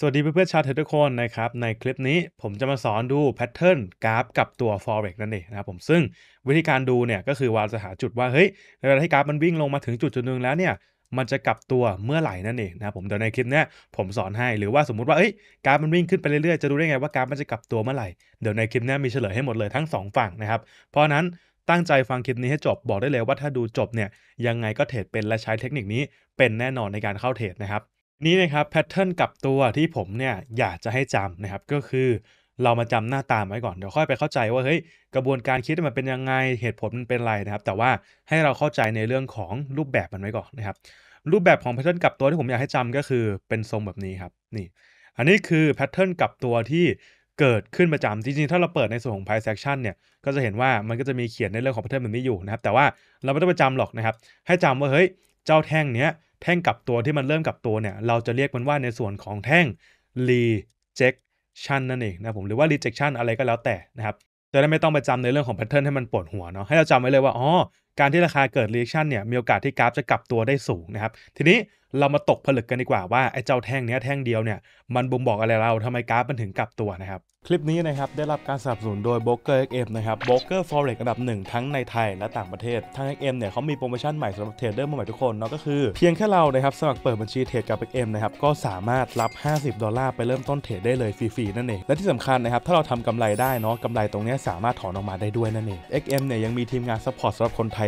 สวัสดีเพื่อนๆชาวเทรดทุกคนนะครับในคลิปนี้ผมจะมาสอนดูแพทเทิร์นกราฟกับตัว forex นั่นเองนะครับผมซึ่งวิธีการดูเนี่ยก็คือว่าจะหาจุดว่า เฮ้ยเวลาที่กราฟมันวิ่งลงมาถึงจุดจุดหนึ่งแล้วเนี่ย มันจะกลับตัวเมื่อไหร่นั่นเองนะครับผมเดี๋ยวในคลิปนี้ผมสอนให้หรือว่าสมมุติว่าเฮ้ยกราฟมันวิ่งขึ้นไปเรื่อยๆ จะรู้ได้ไงว่ากราฟมันจะกลับตัวเมื่อไหร่เดี๋ยวในคลิปนี้มีเฉลยให้หมดเลยทั้ง 2 ฝั่งนะครับเพราะนั้นตั้งใจฟังคลิปนี้ให้จบบอกได้เลยว่าถ้าดูจบเนี่ยยังไงก็เทรดเป็นและใช้เทคนิคนี้เป็นแน่นอนในการเข้าเทรดนะครับนี้นะครับแพทเทิร์นกับตัวที่ผมเนี่ยอยากจะให้จำนะครับก็คือเรามาจำหน้าตามไว้ก่อนเดี๋ยวค่อยไปเข้าใจว่า เฮ้ย กระบวนการคิดมันเป็นยังไงเหตุผลมันเป็นอะไรนะครับ แต่ว่าให้เราเข้าใจในเรื่องของรูปแบบมันไว้ก่อนนะครับรูปแบบของแพทเทิร์นกับตัวที่ผมอยากให้จำก็คือเป็นทรงแบบนี้ครับนี่อันนี้คือแพทเทิร์นกับตัวที่เกิดขึ้นประจำจริงๆถ้าเราเปิดในส่วนของ p i e s e c t i o n เนี่ยก็จะเห็นว่ามันก็จะมีเขียนในเรื่องของแพทเทิร์นแบบนี้อยู่นะครับแต่ว่าเราไม่ต้องไปจำหรอกนะครับให้จำว่าเฮ้ยเจ้าแท่งเนี้ยแท่งกลับตัวที่มันเริ่มกลับตัวเนี่ย เราจะเรียกมันว่าในส่วนของแท่ง rejection นั่นเองนะผม หรือว่า rejection อะไรก็แล้วแต่นะครับจะได้ไม่ต้องไปจำในเรื่องของแพทเทิร์นให้มันปวดหัวเนาะให้เราจำไว้เลยว่า อ๋อการที่ราคาเกิดีแอคชั่นเนี่ยมีโอกาสที่กราฟจะกลับตัวได้สูงนะครับ ทีนี้เรามาตกผลึกกันดีกว่าว่า ไอ้เจ้าแท่งเนี้ยแท่งเดียวเนี่ยมันบ่งบอกอะไรเราทำไมกราฟมันถึงกลับตัวนะครับ คลิปนี้นะครับได้รับการสนับสนุนโดย b r o k e r XM นะครับ b r o k e r Forex อันดับหนึ่งทั้งในไทยและต่างประเทศทาง XM เนี่ยเขามีโปรโมชั่นใหม่สำหรับเทรดเดอร์มือใหม่ทุกคนเนาะก็คือเพียงแค่เรานะครับสมัครเปิดบัญชีเทรดกับ XM นะครับก็สามารถรับ 50 ดอลลาร์ไปเริ่มต้นเทรดได้เลยฟรีๆนั่นเองและที่สำคัญนะครับถ้าเราทำกำไรได้เนาะกำไรตรงนี้สามารถถอนออกมาได้ด้วยนั่นเอง XM เนี่ยยังมีทีมงานซัพพอร์ตสำหรับคนไทย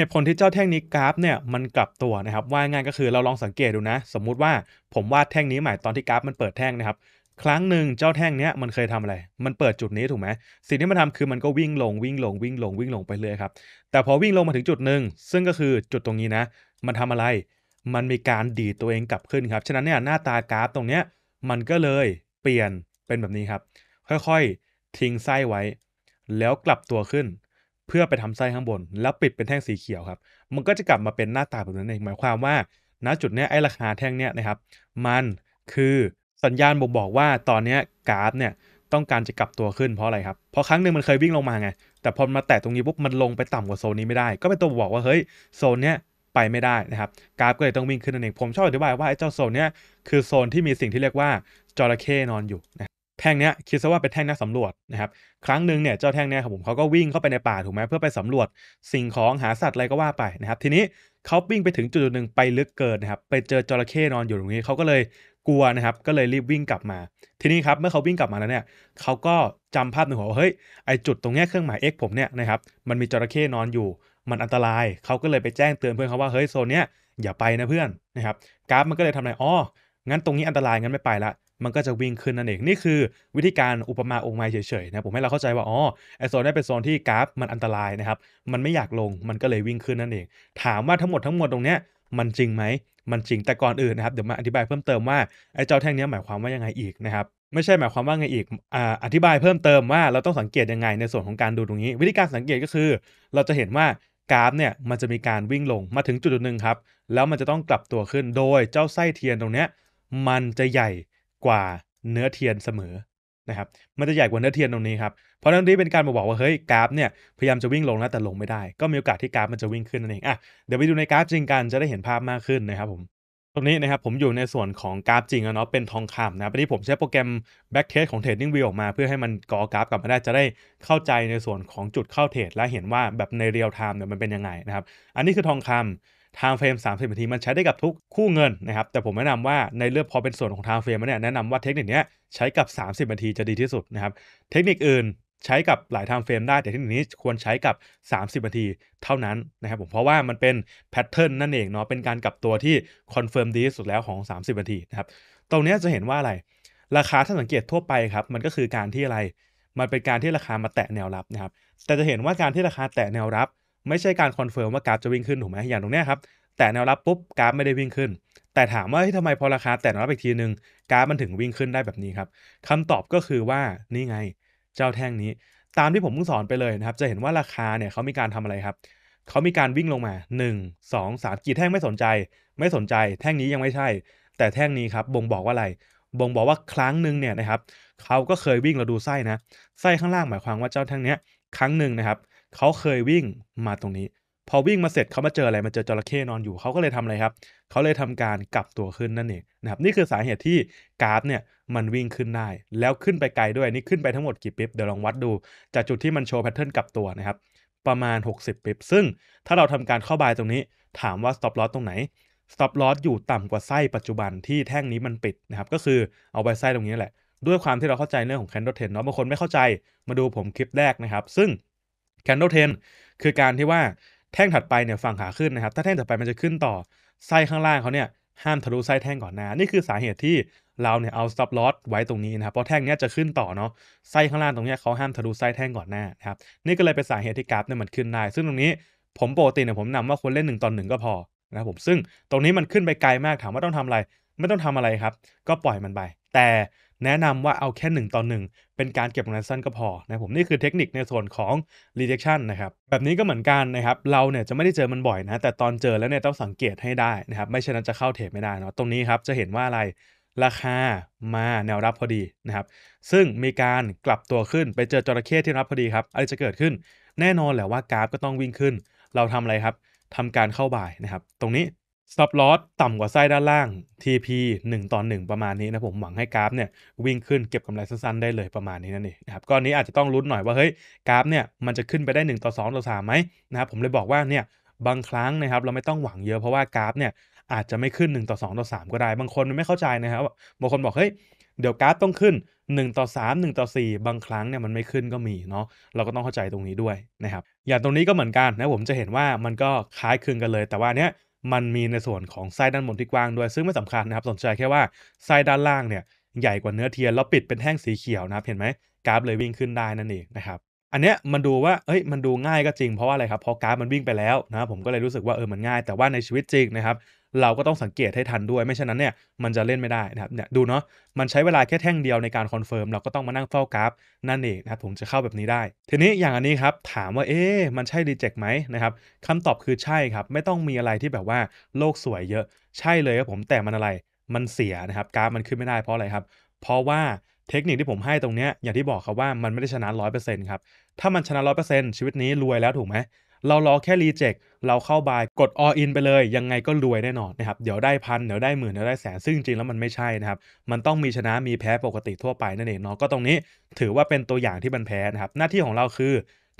เหตุผลที่เจ้าแท่งนี้กราฟเนี่ยมันกลับตัวนะครับว่าง่ายก็คือเราลองสังเกตดูนะ สมมุติว่าผมวาดแท่งนี้ใหม่ตอนที่กราฟ มันเปิดแท่งนะครับ ครั้งหนึ่งเจ้าแท่งเนี้ยมันเคยทำอะไร มันเปิดจุดนี้ถูกไหมสิ่งที่มันทำคือมันก็วิ่งลงวิ่งลงวิ่งลงวิ่งลงไปเรื่อยครับแต่พอวิ่งลงมาถึงจุดหนึ่งซึ่งก็คือจุดตรงนี้นะ มันทำอะไร มันมีการดีดตัวเองกลับขึ้นครับ ฉะนั้นเนี่ยหน้าตากราฟตรงเนี้ยมันก็เลยเปลี่ยนเป็นแบบนี้ครับ ค่อยๆทิ้งไส้ไว้ แล้วกลับตัวขึ้นเพื่อไปทำไส้ข้างบน แล้วปิดเป็นแท่งสีเขียวครับ มันก็จะกลับมาเป็นหน้าตาแบบนั้นเองหมายความว่า ณจุดนี้ไอ้ราคาแท่งเนี้ยนะครับมันคือสัญญาณบ่งบอกว่าตอนเนี้ยกราฟเนี่ยต้องการจะกลับตัวขึ้นเพราะอะไรครับเพราะครั้งหนึ่งมันเคยวิ่งลงมาไงแต่พอมาแตะตรงนี้ปุ๊บมันลงไปต่ำกว่าโซนนี้ไม่ได้ ก็เป็นตัวบอกว่าเฮ้ยโซนเนี้ยไปไม่ได้นะครับกราฟก็เลยต้องวิ่งขึ้นนั่นเองผมชอบอธิบายว่าไอ้เจ้าโซนเนี้ยคือโซนที่มีสิ่งที่เรียกว่าจระเข้นอนอยู่นะแท่งเนี้ยคิดซะว่าเป็นแท่งนักสำรวจนะครับครั้งหนึ่งเนี่ยเจ้าแท่งเนี้ยครับผมเขาก็วิ่งเข้าไปในป่าถูกไหมเพื่อไปสำรวจ สิ่งของหาสัตว์อะไรก็ว่าไปนะครับทีนี้เขาวิ่งไปถึงจุดหนึ่งไปลึกเกินนะครับไปเจอจระเข้นอนอยู่ตรงนี้เขาก็เลยกลัวนะครับก็เลยรีบวิ่งกลับมา ทีนี้ครับเมื่อเขาวิ่งกลับมาแล้วเนี่ยเขาก็จำภาพในหัวว่าเฮ้ยไอจุดตรงเนี้ยเครื่องหมาย x ผมเนี่ยนะครับมันมีจระเข้นอนอยู่ มันอันตราย เขาก็เลยไปแจ้งเตือนเพื่อนเขาว่าเฮ้ยโซนเนี้ยอย่าไปนะเพื่อนนะครับกราฟมันก็เลยทำอะไรอ๋องั้นตรงนี้อันตรายงั้นไม่ไปละมันก็จะวิ่งขึ้นนั่นเอง นี่คือวิธีการอุปมาองค์ไม้เฉยๆนะผมให้เราเข้าใจว่าอ๋อไอโซนนี้เป็นโซนที่กราฟ มันอันตรายนะครับมันไม่อยากลงมันก็เลยวิ่งขึ้นนั่นเอง ถามว่าทั้งหมดทั้งมวลตรงเนี้ยมันจริงไหม มันจริงแต่ก่อนอื่นนะครับเดี๋ยวมาอธิบายเพิ่มเติมว่าไอ้เจ้าแท่งนี้หมายความว่ายังไงอีกนะครับไม่ใช่หมายความว่าไงอีกออธิบายเพิ่มเติมว่าเราต้องสังเกตยังไงในส่วนของการดูตรงนี้ วิธีการสังเกตก็คือ เราจะเห็นว่ากราฟเนี่ยมันจะมีการวิ่งลงมาถึงจุดหนึ่งครับแล้วมันจะต้องกลับตัวขึ้นโดยเจ้าไส้เทียนตรงเนี้ยมันจะใหญ่กว่าเนื้อเทียนเสมอนะครับ มันจะใหญ่กว่าเนื้อเทียนตรงนี้ครับ เพราะตรงนี้เป็นการบอกว่าเฮ้ยกราฟเนี่ยพยายามจะวิ่งลงแล้วแต่ลงไม่ได้ ก็มีโอกาสที่กราฟมันจะวิ่งขึ้นนั่นเอง อ่ะเดี๋ยวไปดูในกราฟจริงกันจะได้เห็นภาพมากขึ้นนะครับผม ตรงนี้นะครับผมอยู่ในส่วนของกราฟจริงอะเนาะเป็นทองคำนะรันนี้ผมใช้โปรแกรม backtest ของ Trading View ออกมา เพื่อให้มันกอกราฟกลับมาได้จะได้เข้าใจในส่วนของจุดเข้าเทรดและเห็นว่าแบบในเรียลไทม์เนี่ยมันเป็นยังไงนะครับ อันนี้คือทองคำไทม์เฟรม30นาทีมันใช้ได้กับทุกคู่เงินนะครับ แต่ผมแนะนำว่าในเรื่องพอเป็นส่วนของไทม์เฟรมเนี่ยแนะนำว่าเทคนิคนี้ใช้กับ 30นาทีจะดีที่สุดนะครับ เทคนิคอื่นใช้กับหลายทางเฟรมได้แต่เทคนิคนี้ควรใช้กับ 30นาทีเท่านั้นนะครับผม เพราะว่ามันเป็นแพทเทิร์นนั่นเองเนาะ เป็นการกลับตัวที่คอนเฟิร์มดีที่สุดแล้วของ 30นาทีนะครับ ตรงนี้จะเห็นว่าอะไร ราคาถ้าสังเกตทั่วไปครับ มันก็คือการที่อะไร มันเป็นการที่ราคามาแตะแนวรับนะครับ แต่จะเห็นว่าการที่ราคาแตะแนวรับไม่ใช่การคอนเฟิร์มว่ากราฟจะวิ่งขึ้นถูกไหม อย่างตรงเนี้ยครับ แต่แนวรับปุ๊บกราฟไม่ได้วิ่งขึ้น แต่ถามว่าทำไมพอราคา แต่แนวรับอีกทีนึงกราฟมันถึงวิ่งขึ้นได้แบบนี้ครับคำตอบก็คือว่านี่ไง เจ้าแท่งนี้ ตามที่ผมเพิ่งสอนไปเลยนะครับ จะเห็นว่าราคาเนี่ยเขามีการทำอะไรครับเขามีการวิ่งลงมา 1 2 3 กี่แท่งไม่สนใจ ไม่สนใจ แท่งนี้ยังไม่ใช่ แต่แท่งนี้ครับบ่งบอกว่าอะไร บ่งบอกว่าครั้งหนึ่งเนี่ยนะครับเขาก็เคยวิ่งเราดูไส้นะไส้ข้างล่างหมายความว่าเจ้าแท่งเนี้ยครั้งหนึ่งนะครับเขาเคยวิ่งมาตรงนี้ พอวิ่งมาเสร็จเขามาเจออะไรมาเจอจระเข้นอนอยู่ เขาก็เลยทำอะไรครับ เขาเลยทำการกลับตัวขึ้นนั่นเองนะครับนี่คือสาเหตุที่กราฟเนี่ย มันวิ่งขึ้นได้ แล้วขึ้นไปไกลด้วยนี่ขึ้นไปทั้งหมดกี่ปิ๊บเดี๋ยวลองวัดดู จากจุดที่มันโชว์แพทเทิร์นกลับตัวนะครับ ประมาณ 60ปิ๊บซึ่งถ้าเราทำการเข้าบายตรงนี้ ถามว่าสต็อปลอ s ตรงไหนสต็อปลอตอยู่ต่ำกว่าไส้ปัจจุบันที่แท่งนี้มันปิดนะครับ ก็คือเอาไปไส้ตรงนี้แหละ ด้วยความที่เราเข้าใจเรื่องของแคน d l e t r เนาะบางคนไม่เข้าใจ มาดู ผมคลิป แรก นะครับ ซึ่ง candle ten คือการที่ว่าแท่งถัดไปเนี่ยฝั่งขาขึ้นนะครับถ้าแท่งถัดไปมันจะขึ้นต่อไส้ข้างล่างเขาเนี่ยห้ามทะลุไส้แท่งก่อนนะนี่คือสาเหตุที่ เราเนี่ยเอา stop loss ไว้ตรงนี้นะครับเพราะแท่งเนี้ยจะขึ้นต่อเนาะไส้ข้างล่างตรงเนี้ยเขาห้ามทะลุไส้แท่งก่อนหน้านะครับนี่ก็เลยเป็นสาเหตุที่กราฟเนี่ยมันขึ้นได้ ซึ่งตรงนี้ผมโปรตีนเนี่ยผมนำว่าควรเล่น1ต่อหนึ่งก็พอนะครับผมซึ่งตรงนี้มันขึ้นไปไกลมากถามว่าต้องทำอะไร ไม่ต้องทำอะไรครับ ก็ปล่อยมันไปแต่แนะนำว่าเอาแค่ 1ต่อ1เป็นการเก็บะแนสั้นก็พอนะผมนี่คือเทคนิคในส่วนของ rejection นะครับ แบบนี้ก็เหมือนกันนะครับ เราเนี่ยจะไม่ได้เจอมันบ่อยนะ แต่ตอนเจอแล้วเนี่ย ต้องสังเกตให้ได้นะครับ ไม่เช่นนั้นจะเข้าเทรดไม่ได้เนาะตรงนี้ครับจะเห็นว่าอะไรราคามาแนวรับพอดีนะครับ ซึ่งมีการกลับตัวขึ้นไปเจอจระเข้ที่รับพอดีครับอะไรจะเกิดขึ้นแน่นอนแหละว่ากราฟก็ต้องวิ่งขึ้น เราทำอะไรครับทำการเข้าบ่ายนะครับ ตรงนี้็ับลอสต่ำกว่าไส้ด้านล่าง TP 1ต่อ1ประมาณนี้นะผมหวังให้กราฟเนี่ยวิ่งขึ้นเก็บกำไรสั้นๆได้เลยประมาณนี้นั่นเองนะครับก็นนี้อาจจะต้องลุ้นหน่อยว่าเฮ้ยกราฟเนี่ยมันจะขึ้นไปได้1ต่อ2ต่อ3ไหมนะครับผมเลยบอกว่าเนี่ยบางครั้งนะครับ เราไม่ต้องหวังเยอะเพราะว่ากราฟเนี่ยอาจจะไม่ขึ้น1ต่อ2ต่อ3ก็ได้ บางคนนไม่เข้าใจนะครับบางคนบอกเฮ้ยเดี๋ยวกราฟต้องขึ้น1ต่อ3 1ต่อ4บางครั้งเนี่ยมันไม่ขึ้นก็มีเนาะเราก็ต้องเข้าใจตรงนี้ด้วยนะครับอย่างตรงนี้ก็เหมือนกันนะผมจะเห็นว่ามันก็คล้ายคลึงกันเลย แต่ว่าเนี้ยมันมีในส่วนของไส้ด้านบนที่กว้างด้วย ซึ่งไม่สำคัญนะครับสนใจแค่ว่าไส้ด้านล่างเนี่ยใหญ่กว่าเนื้อเทียนแล้วปิดเป็นแท่งสีเขียวนะครับ เห็นไหมกราฟเลยวิ่งขึ้นได้นั่นเองนะครับอันเนี้ยมันดูว่าเอ้ยมันดูง่ายก็จริงเพราะว่าอะไรครับเพราะกราฟมันวิ่งไปแล้วนะผมก็เลยรู้สึกว่าเออมันง่ายแต่ว่าในชีวิตจริงนะครับเราก็ต้องสังเกตให้ทันด้วยไม่ฉะนั้นเนี่ยมันจะเล่นไม่ได้นะครับเนี่ยดูเนาะมันใช้เวลาแค่แท่งเดียวในการคอนเฟิร์มเราก็ต้องมานั่งเฝ้ากราฟนั่นเองนะครับผมจะเข้าแบบนี้ได้ ทีนี้อย่างอันนี้ครับ ถามว่า เอ๊มันใช่รีเจ็คไหมนะครับคำตอบคือใช่ครับ ไม่ต้องมีอะไรที่แบบว่าโลกสวยเยอะใช่เลยครับผมแต่มันอะไร มันเสียนะครับกราฟมันขึ้นไม่ได้ เพราะอะไรครับเพราะว่าเทคนิคที่ผมให้ตรงเนี้ยอย่างที่บอกครับว่ามันไม่ได้ชนะรร้ออยเเป์ซ็นต์ครับถ้ามันชนะรร้ออยเเป์ซ็นต์ชีวิตนี้รวยแล้วถูกไหมเรารอแค่รีเจ็คเราเข้าบายกด all in ไปเลย ยังไงก็รวยแน่นอนนะครับเดี๋ยวได้พันเดี๋ยวได้หมื่นเดี๋ยวได้แสน ซึ่งจริงแล้วมันไม่ใช่นะครับมันต้องมีชนะมีแพ้ปกติทั่วไป นั่นเองเนาะก็ตรงนี้ ถือว่าเป็นตัวอย่างที่มันแพ้นะครับหน้าที่ของเราคือ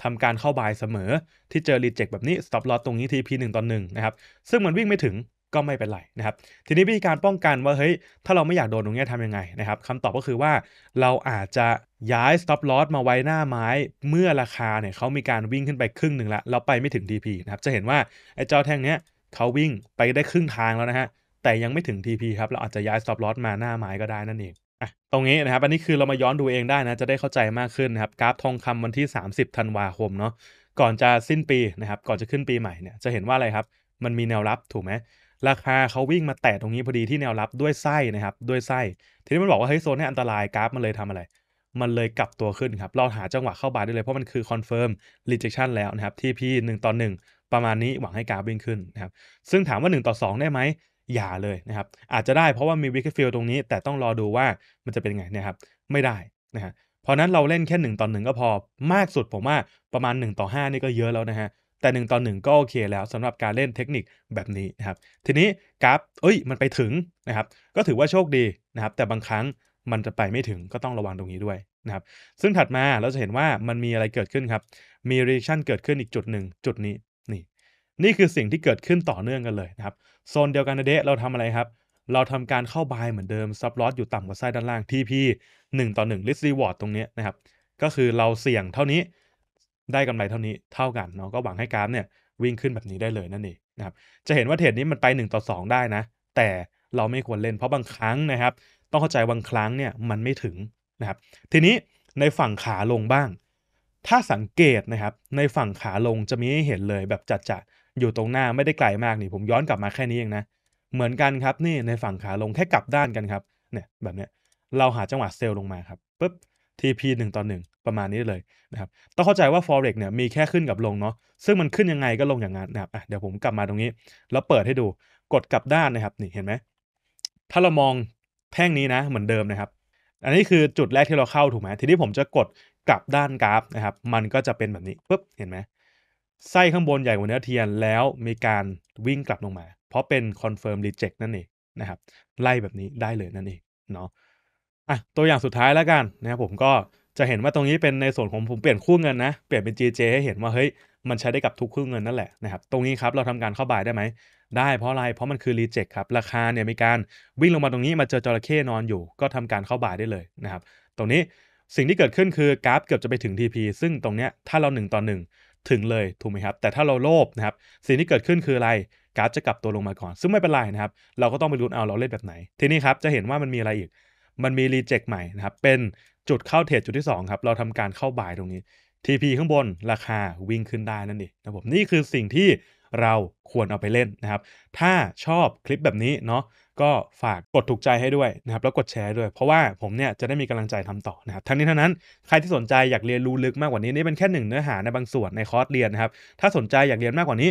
ทำการเข้าบายเสมอที่เจอรีเจ็คแบบนี้ stop loss ตรงนี้ทีพีหนึ่งต่อหนึ่งนะครับซึ่งมันวิ่งไม่ถึงก็ไม่เป็นไรนะครับทีนี้วิธีการป้องกันว่าเฮ้ยถ้าเราไม่อยากโดนตรงนี้ทำยังไงนะครับคำตอบก็คือว่าเราอาจจะย้าย stop loss มาไว้หน้าไม้เมื่อราคาเนี่ยเขามีการวิ่งขึ้นไปครึ่งหนึ่งแล้วเราไปไม่ถึง TP นะครับจะเห็นว่าไอ้เจ้าแท่งเนี้ยเขาวิ่งไปได้ครึ่งทางแล้วนะฮะแต่ยังไม่ถึง TP ครับเราอาจจะย้าย stop loss มาหน้าไม้ก็ได้นั่นเองอ่ะตรงนี้นะครับอันนี้คือเรามาย้อนดูเองได้นะ จะได้เข้าใจมากขึ้นนะครับกราฟทองคำวันที่ 30ธันวาคมเนาะก่อนจะสิ้นปีนะครับก่อนจะขึ้นปีใหม่เนี่ยจะเห็นว่าอะไรครับมันมีแนวรับถูกไหมราคาเขาวิ่งมาแตะตรงนี้พอดีที่แนวรับด้วยไส้นะครับ ด้วยไส้ ทีนี้มันบอกว่าเฮ้ยโซนนี้อันตรายกราฟมันเลยทำอะไร มันเลยกลับตัวขึ้นครับเราหาจังหวะเข้าบายได้เลย เพราะมันคือคอนเฟิร์มรีเจคชันแล้วนะครับ ที่พึ่1ต่อ1ประมาณนี้หวังให้กราฟวิ่งขึ้นนะครับ ซึ่งถามว่า1ต่อ2 ได้ไหมอย่าเลยนะครับ อาจจะได้เพราะว่ามีวิกเกอร์ฟิลตรงนี้ แต่ต้องรอดูว่ามันจะเป็นไงนะครับ ไม่ได้นะฮะเพราะนั้นเราเล่นแค่1ต่อ1ก็พอมากสุดผมว่าประมาณ1ต่อ5นี่ก็เยอะแล้วนะฮะแต่ 1ต่อ1ก็โอเคแล้วสำหรับการเล่นเทคนิคแบบนี้นะครับทีนี้กราฟเอ้ยมันไปถึงนะครับ ก็ถือว่าโชคดีนะครับแต่บางครั้งมันจะไปไม่ถึงก็ต้องระวังตรงนี้ด้วยนะครับซึ่งถัดมาเราจะเห็นว่ามันมีอะไรเกิดขึ้นครับมีเร a c t i o เกิดขึ้นอีกจุดหนึ่งจุดนี้นี่นี่คือสิ่งที่เกิดขึ้นต่อเนื่องกันเลยนะครับโซนเดียวกันเดะเราทำอะไรครับ เราทำการเข้าบายเหมือนเดิมซับลอสอยู่ต่ำกว่าไส้ด้านล่าง TP 1ต่อ1 list reward ตรงนี้นะครับก็คือเราเสี่ยงเท่านี้ได้กำไรเท่านี้เท่ากันเนาะก็หวังให้กราฟเนี่ยวิ่งขึ้นแบบนี้ได้เลยนั่นเองนะครับจะเห็นว่าเทรดนี้มันไป 1 ต่อ 2 ได้นะแต่เราไม่ควรเล่นเพราะบางครั้งนะครับ ต้องเข้าใจบางครั้งเนี่ยมันไม่ถึงนะครับทีนี้ในฝั่งขาลงบ้าง ถ้าสังเกตนะครับในฝั่งขาลงจะมีให้เห็นเลยแบบจัดจดอยู่ตรงหน้าไม่ได้ไกลมากนี่ผมย้อนกลับมาแค่นี้เองนะเหมือนกันครับนี่ในฝั่งขาลงแค่กลับด้านกันครับเนี่ยแบบเนี้ยเราหาจังหวะเซลล์ลงมาครับปุ๊บ TP 1ต่อประมาณนี้เลยนะครับ ต้องเข้าใจว่า forex เนี่ยมีแค่ขึ้นกับลงเนาะซึ่งมันขึ้นยังไงก็ลงอย่างนั้นนะครับเดี๋ยวผมกลับมาตรงนี้ แล้วเปิดให้ดูกดกลับด้านนะครับ นี่เห็นไหมถ้าเรามองแท่งนี้นะ เหมือนเดิมนะครับ อันนี้คือจุดแรกที่เราเข้าถูกไหม ทีนี้ผมจะกด กลับด้านกราฟนะครับ มันก็จะเป็นแบบนี้ปุ๊บเห็นไหมไส้ข้างบนใหญ่กว่าเนื้อเทียนแล้วมีการวิ่งกลับลงมาเพราะเป็น confirm reject นั่นเองนะครับไล่แบบนี้ได้เลยนั่นเองเนาะอ่ะตัวอย่างสุดท้ายแล้วกันนะครับผมก็จะเห็นว่าตรงนี้เป็นในส่วนของผมเปลี่ยนคู่เงินนะ เปลี่ยนเป็น GJ ให้เห็นว่าเฮ้ยมันใช้ได้กับทุกคู่เงินนั่นแหละนะครับตรงนี้ครับเราทำการเข้าบายได้ไหมได้เพราะอะไรเพราะมันคือรีเจ็คครับ ราคาเนี่ยมีการวิ่งลงมาตรงนี้มาเจอจระเข้นอนอยู่ ก็ทำการเข้าบายได้เลยนะครับตรงนี้สิ่งที่เกิดขึ้นคือกราฟ เกือบจะไปถึง TP ซึ่งตรงเนี้ยถ้าเรา 1ต่อ1ถึงเลยถูกไหมครับ แต่ถ้าเราโลภนะครับสิ่งที่เกิดขึ้นคืออะไรกราฟจะกลับตัวลงมาก่อนซึ่งไม่เป็นไรนะครับเราก็ต้องไปรู้เอาเราเล่นแบบไหนทีนี้ครับจะเห็นว่ามันมีอะไรอีก มันมีรีเจ็คใหม่นะครับเป็นจุดเข้าเทรดจุดที่2ครับเราทำการเข้าบายตรงนี้ TP ข้างบนราคาวิ่งขึ้นได้นั่นเองนะผมนี่คือสิ่งที่เราควรเอาไปเล่นนะครับถ้าชอบคลิปแบบนี้เนาะก็ฝากกดถูกใจให้ด้วยนะครับแล้วกดแชร์ด้วย เพราะว่าผมเนี่ยจะได้มีกำลังใจทำต่อนะครับทั้งนี้ทั้งนั้นใครที่สนใจอยากเรียนรู้ลึกมากกว่านี้ นี่เป็นแค่หนึ่งเนื้อหาในบางส่วนในคอร์สเรียนนะครับถ้าสนใจอยากเรียนมากกว่านี้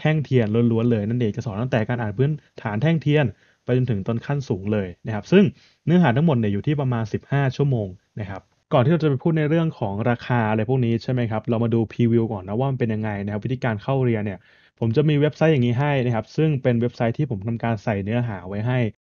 แท่งเทียนล้วนๆเลย นั่นเองจะสอนตั้งแต่การอ่านพื้นฐานแท่งเทียน ไปจนถึงต้นขั้นสูงเลยนะครับซึ่งเนื้อหาทั้งหมดเนี่ยอยู่ที่ประมาณ 15 ชั่วโมงนะครับก่อนที่เราจะไปพูดในเรื่องของราคาอะไรพวกนี้ใช่ไหมครับ เรามาดูพรีวิวก่อนนะว่ามันเป็นยังไง นะครับวิธีการเข้าเรียนเนี่ยผมจะมีเว็บไซต์อย่างนี้ให้นะครับซึ่งเป็นเว็บไซต์ที่ผมทำการใส่เนื้อหาไว้ให้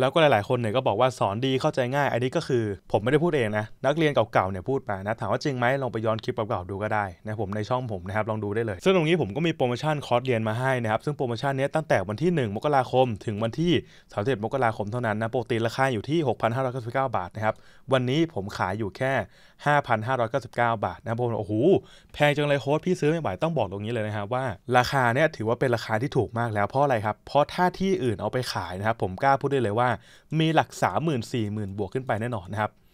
แล้วก็หลายๆ คนเนี่ยก็บอกว่า สอนดีเข้าใจง่าย อันนี้ก็คือผมไม่ได้พูดเองนะ นักเรียนเก่า ๆ เนี่ยพูดมานะ ถามว่าจริงไหมลองไปย้อนคลิปเก่าๆดูก็ได้นะผมในช่องผมนะครับ ลองดูได้เลยซึ่งตรงนี้ผมก็มีโปรโมชั่นคอร์สเรียนมาให้นะครับ ซึ่งโปรโมชั่นนี้ตั้งแต่วันที่ 1 มกราคม ถึงวันที่ 31 มกราคมเท่านั้นนะปกติราคาอยู่ที่ 6,599 บาทนะครับวันนี้ผมขายอยู่แค่5,599 บาทนะผมโอ้โหแพงจังเลยโค้ดพี่ซื้อไม่ไหวต้องบอกตรงนี้เลยนะครับว่า ราคาเนี่ยถือว่าเป็นราคาที่ถูกมากแล้วเพราะอะไรครับ เพราะถ้าที่อื่นเอาไปขายนะครับ ผมกล้าพูดได้เลยว่า มีหลัก3 4 0 0 0 0 บวกขึ้นไปแน่นอนนะครับ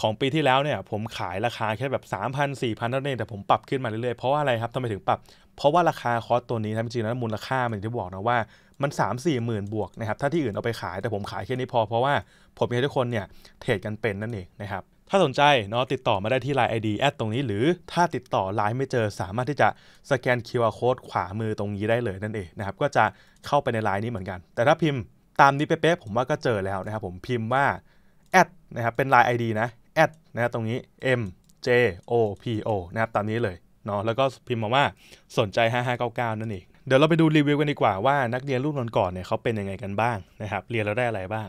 ของปีที่แล้วเนี่ยผมขายราคาแค่แบบ 3 0 0 0 4 0 0 0เท่านั้นแต่ผมปรับขึ้นมาเรื่อยๆ เพราะว่าอะไรครับทำไมถึงปรับ เพราะว่าราคาคอสตัวนี้นะจริงๆแล้วมูลค่ามันที่บอกนะว่ามัน 3 4มสี่หมื่นบวกนะครับถ้าที่อื่นเอาไปขาย แต่ผมขายแค่นี้พอเพราะว่าผมอยากให้ทุกคนเนี่ย เทรดกันเป็นนั่นเองนะครับถ้าสนใจเนาะติดต่อมาได้ที่ Line ID แอดตรงนี้หรือถ้าติดต่อไลน์ไม่เจอสามารถที่จะสแกน QR Code ขวามือตรงนี้ได้เลยนั่นเองนะครับก็จะเข้าไปในไลน์นี้เหมือนกัน แต่ถ้าพิมพ์ตามนี้เป๊ะๆผมว่าก็เจอแล้วนะครับผมพิมพ์ว่าแอดนะครับเป็น Line ID นะอดนะตรงนี้ m j o p o นะครับตามนี้เลยเนาะแล้วก็พิมพ์มาว่าสนใจ 5599 นั่นเองเดี๋ยวเราไปดูรีวิวกันดีกว่าว่านักเรียนรุ่นก่อนเนี่ยเขาเป็นยังไงกันบ้างนะครับเรียนแล้วได้อะไรบ้าง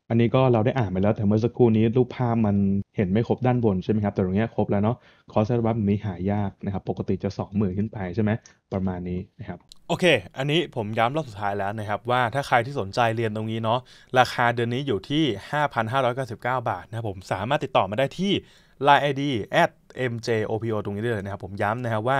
อันนี้ก็เราได้อ่านไปแล้ว แต่เมื่อสักครู่นี้รูปภาพมันเห็นไม่ครบด้านบนใช่ไหมครับแต่ตรงนี้ครบแล้วเนาะคอสเซอร์บัฟนี้หายากนะครับปกติจะ2มื่นขึ้นไปใช่ไหมประมาณนี้นะครับโอเค อันนี้ผมย้ำรอบสุดท้ายแล้วนะครับว่าถ้าใครที่สนใจเรียนตรงนี้เนาะราคาเดือนนี้อยู่ที่ 5,599 บาทนะผมสามารถติดต่อมาได้ที่ Line ID at mjopo ตรงนี้ได้เลยนะครับผมย้ำนะครับว่า